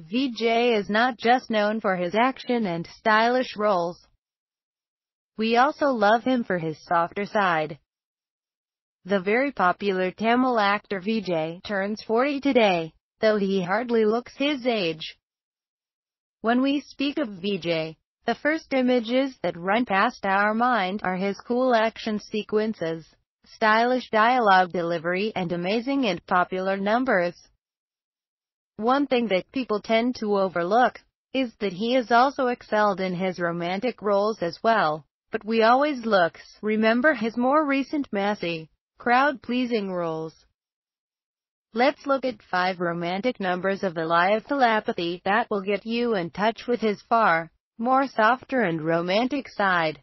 Vijay is not just known for his action and stylish roles. We also love him for his softer side. The very popular Tamil actor Vijay turns 40 today, though he hardly looks his age. When we speak of Vijay, the first images that run past our mind are his cool action sequences, stylish dialogue delivery and amazing and popular numbers. One thing that people tend to overlook is that he has also excelled in his romantic roles as well. But we always looks, remember his more recent massy, crowd-pleasing roles. Let's look at 5 romantic numbers of Elias Telepathy that will get you in touch with his far more softer and romantic side.